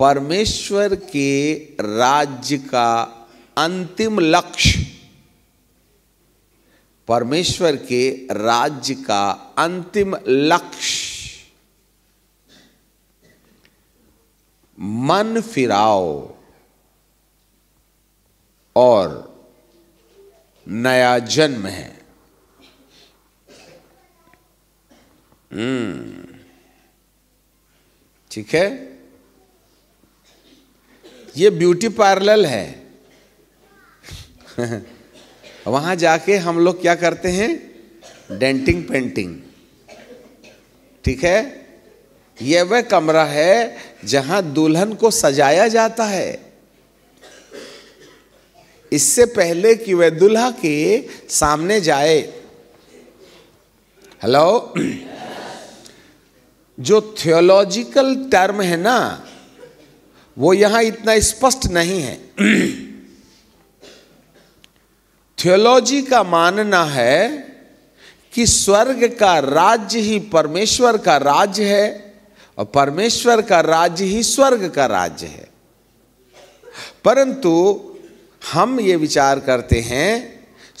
परमेश्वर के राज्य का अंतिम लक्ष्य परमेश्वर के राज्य का अंतिम लक्ष्य मन फिराओ और नया जन्म है हम्म, ठीक है ये ब्यूटी पार्लर है वहां जाके हम लोग क्या करते हैं डेंटिंग पेंटिंग ठीक है यह वह कमरा है जहां दुल्हन को सजाया जाता है इससे पहले कि वह दुल्हा के सामने जाए हेलो जो थियोलॉजिकल टर्म है ना वो यहां इतना स्पष्ट नहीं है थियोलॉजी का मानना है कि स्वर्ग का राज्य ही परमेश्वर का राज्य है और परमेश्वर का राज्य ही स्वर्ग का राज्य है परंतु हम ये विचार करते हैं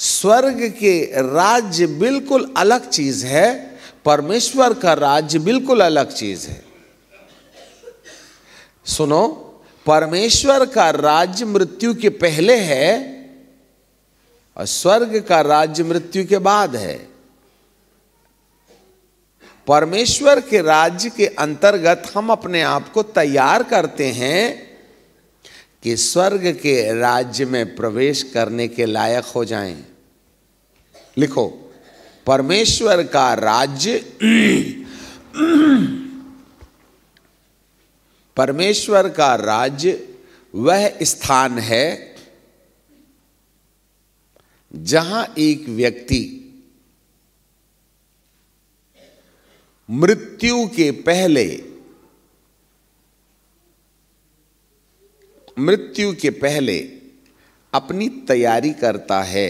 स्वर्ग के राज्य बिल्कुल अलग चीज है परमेश्वर का राज्य बिल्कुल अलग चीज है सुनो परमेश्वर का राज्य मृत्यु के पहले है और स्वर्ग का राज्य मृत्यु के बाद है परमेश्वर के राज्य के अंतर्गत हम अपने आप को तैयार करते हैं कि स्वर्ग के राज्य में प्रवेश करने के लायक हो जाएं। लिखो परमेश्वर का राज्य परमेश्वर का राज्य वह स्थान है जहां एक व्यक्ति मृत्यु के पहले मृत्यु के पहले अपनी तैयारी करता है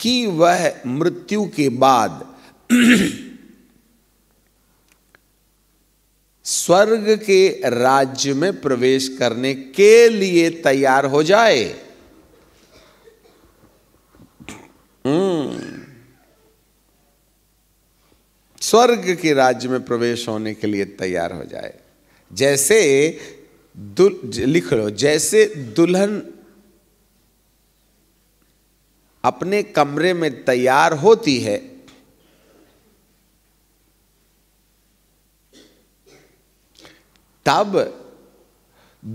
कि वह मृत्यु के बाद स्वर्ग के राज्य में प्रवेश करने के लिए तैयार हो जाए हम्म। स्वर्ग के राज्य में प्रवेश होने के लिए तैयार हो जाए जैसे लिख लो जैसे दुल्हन अपने कमरे में तैयार होती है तब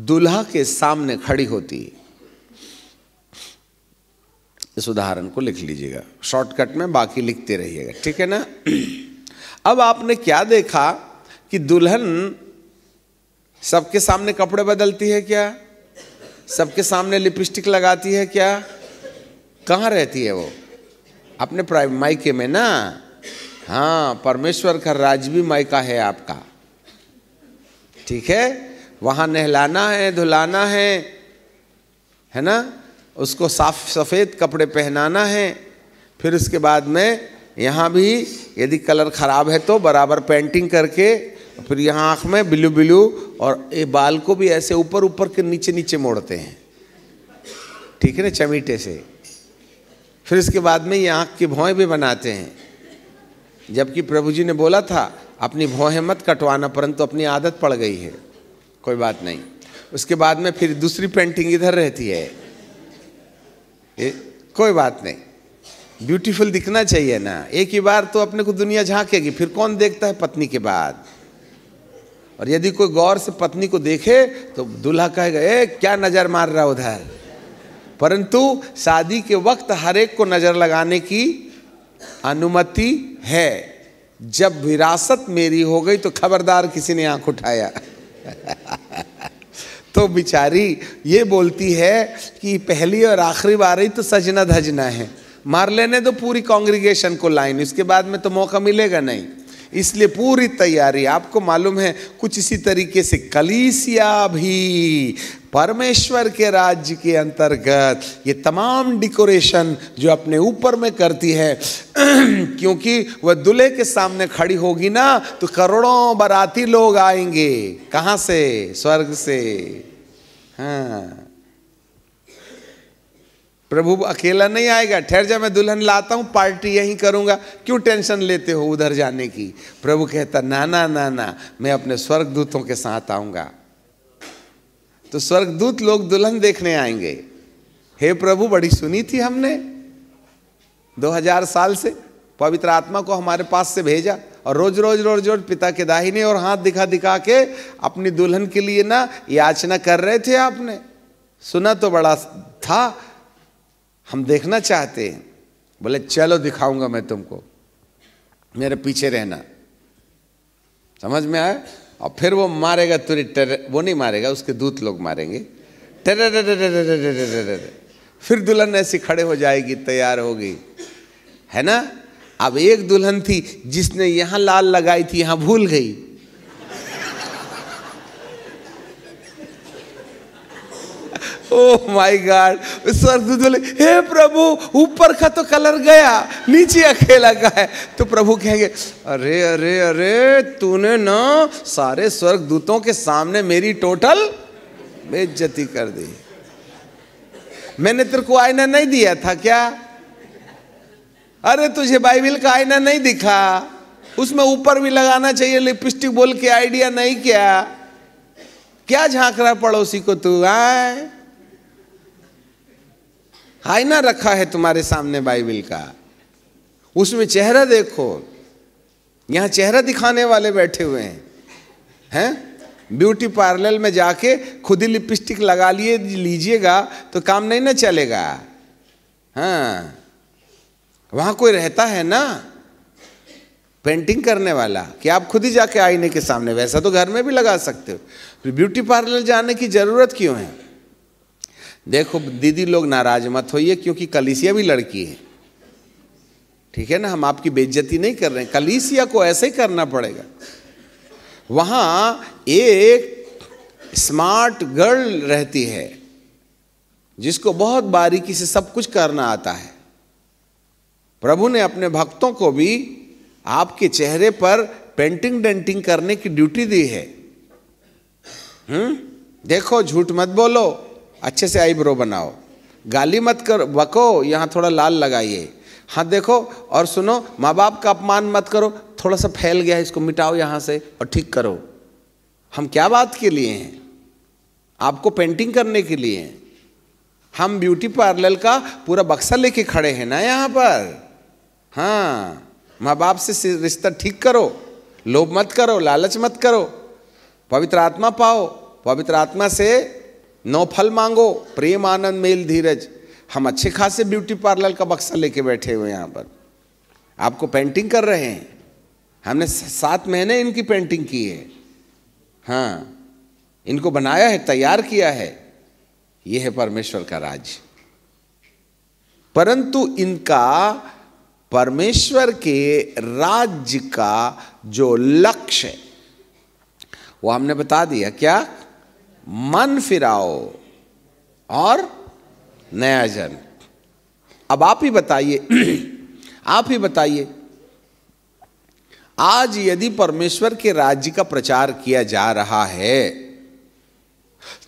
दुल्हा के सामने खड़ी होती है इस उदाहरण को लिख लीजिएगा शॉर्टकट में बाकी लिखते रहिएगा ठीक है ना अब आपने क्या देखा कि दुल्हन सबके सामने कपड़े बदलती है क्या सबके सामने लिपस्टिक लगाती है क्या कहाँ रहती है वो अपने मायके में ना हाँ परमेश्वर का राज भी मायका है आपका ठीक है वहाँ नहलाना है धुलाना है है ना उसको साफ सफ़ेद कपड़े पहनाना है फिर उसके बाद में यहाँ भी यदि कलर ख़राब है तो बराबर पेंटिंग करके फिर यहाँ आँख में ब्लू ब्लू और ये बाल को भी ऐसे ऊपर ऊपर के नीचे नीचे मोड़ते हैं ठीक है ना चमीटे से फिर इसके बाद में ये आँख की भौएँ भी बनाते हैं जबकि प्रभु जी ने बोला था अपनी भौहें मत कटवाना परंतु अपनी आदत पड़ गई है कोई बात नहीं उसके बाद में फिर दूसरी पेंटिंग इधर रहती है ए, कोई बात नहीं ब्यूटीफुल दिखना चाहिए ना एक ही बार तो अपने को दुनिया झांकेगी फिर कौन देखता है पत्नी के बाद और यदि कोई गौर से पत्नी को देखे तो दूल्हा कहेगा ए क्या नज़र मार रहा उधर परंतु शादी के वक्त हर एक को नज़र लगाने की अनुमति है जब विरासत मेरी हो गई तो खबरदार किसी ने आंख उठाया तो बिचारी ये बोलती है कि पहली और आखिरी बार ही तो सजना धजना है मार लेने तो पूरी कांग्रीगेशन को लाइन उसके बाद में तो मौका मिलेगा नहीं इसलिए पूरी तैयारी आपको मालूम है कुछ इसी तरीके से कलीसिया भी परमेश्वर के राज्य के अंतर्गत ये तमाम डिकोरेशन जो अपने ऊपर में करती है क्योंकि वह दूल्हे के सामने खड़ी होगी ना तो करोड़ों बराती लोग आएंगे कहाँ से स्वर्ग से हाँ प्रभु अकेला नहीं आएगा ठहर जा मैं दुल्हन लाता हूँ पार्टी यहीं करूँगा क्यों टेंशन लेते हो उधर जाने की प्रभु कहता ना ना ना ना मैं अपने स्वर्गदूतों के साथ आऊँगा तो स्वर्गदूत लोग दुल्हन देखने आएंगे हे प्रभु बड़ी सुनी थी हमने 2000 साल से पवित्र आत्मा को हमारे पास से भेजा और रोज रोज रोज रोज पिता के दाहिने और हाथ दिखा दिखा के अपनी दुल्हन के लिए ना याचना कर रहे थे आपने सुना तो बड़ा था हम देखना चाहते हैं बोले चलो दिखाऊंगा मैं तुमको मेरे पीछे रहना समझ में आया और फिर वो मारेगा तुरी टेर वो नहीं मारेगा उसके दूत लोग मारेंगे टेर फिर दुल्हन ऐसी खड़े हो जाएगी तैयार होगी है ना अब एक दुल्हन थी जिसने यहाँ लाल लगाई थी यहाँ भूल गई ओह oh माय गॉड स्वर्गदूत बोले हे प्रभु ऊपर का तो कलर गया नीचे अकेला का है तो प्रभु कहेंगे अरे अरे अरे तूने ना सारे स्वर्गदूतों के सामने मेरी टोटल बेज्जती कर दी मैंने तेरे को आईना नहीं दिया था क्या अरे तुझे बाइबिल का आईना नहीं दिखा उसमें ऊपर भी लगाना चाहिए लिपस्टिक बोल के आइडिया नहीं क्या क्या झांक रहा पड़ोसी को तू आए आईना रखा है तुम्हारे सामने बाइबिल का उसमें चेहरा देखो यहां चेहरा दिखाने वाले बैठे हुए हैं हैं ब्यूटी पार्लर में जाके खुद ही लिपस्टिक लगा लिए लीजिएगा तो काम नहीं ना चलेगा हाँ वहां कोई रहता है ना पेंटिंग करने वाला कि आप खुद ही जाके आईने के सामने वैसा तो घर में भी लगा सकते हो फिर ब्यूटी पार्लर जाने की ज़रूरत क्यों है देखो दीदी लोग नाराज मत होइए क्योंकि कलीसिया भी लड़की है ठीक है ना हम आपकी बेइज्जती नहीं कर रहे हैं कलीसिया को ऐसे ही करना पड़ेगा वहां एक स्मार्ट गर्ल रहती है जिसको बहुत बारीकी से सब कुछ करना आता है प्रभु ने अपने भक्तों को भी आपके चेहरे पर पेंटिंग डेंटिंग करने की ड्यूटी दी है हम्म देखो झूठ मत बोलो अच्छे से आईब्रो बनाओ गाली मत कर बको यहाँ थोड़ा लाल लगाइए हाँ देखो और सुनो माँ बाप का अपमान मत करो थोड़ा सा फैल गया है इसको मिटाओ यहाँ से और ठीक करो हम क्या बात के लिए हैं आपको पेंटिंग करने के लिए हैं हम ब्यूटी पार्लर का पूरा बक्सा लेके खड़े हैं ना यहाँ पर हाँ माँ बाप से रिश्ता ठीक करो लोभ मत करो लालच मत करो पवित्र आत्मा पाओ पवित्र आत्मा से नौ फल मांगो प्रेम आनंद मेल धीरज हम अच्छे खासे ब्यूटी पार्लर का बक्सा लेके बैठे हुए यहाँ पर आपको पेंटिंग कर रहे हैं हमने सात महीने इनकी पेंटिंग की है हाँ इनको बनाया है तैयार किया है यह है परमेश्वर का राज परंतु इनका परमेश्वर के राज्य का जो लक्ष्य है वो हमने बता दिया क्या मन फिराओ और नया जन्म अब आप ही बताइए आप ही बताइए आज यदि परमेश्वर के राज्य का प्रचार किया जा रहा है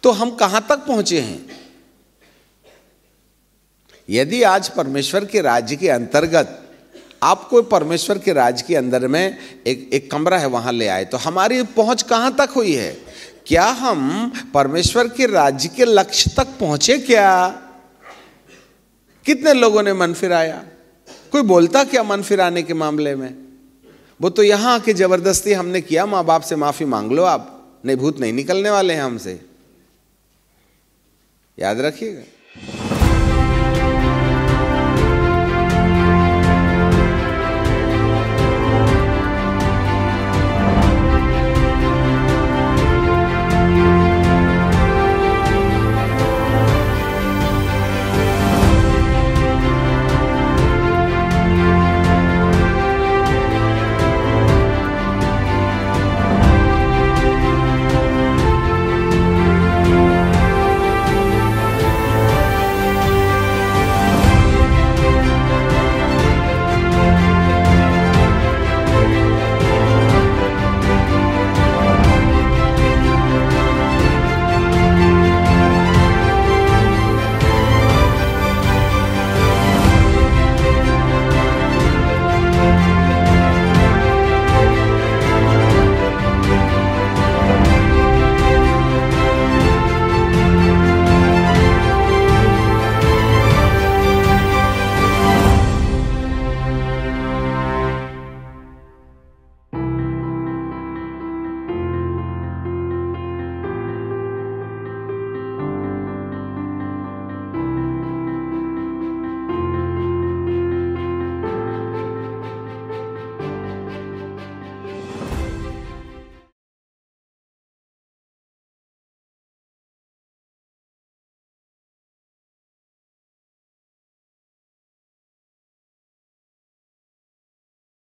तो हम कहां तक पहुंचे हैं यदि आज परमेश्वर के राज्य के अंतर्गत आपको परमेश्वर के राज्य के अंदर में एक एक कमरा है वहां ले आए तो हमारी पहुंच कहां तक हुई है क्या हम परमेश्वर के राज्य के लक्ष्य तक पहुंचे क्या कितने लोगों ने मन फिराया कोई बोलता क्या मन फिराने के मामले में वो तो यहां आके जबरदस्ती हमने किया मां बाप से माफी मांग लो आप नहीं भूत नहीं निकलने वाले हैं हमसे याद रखिएगा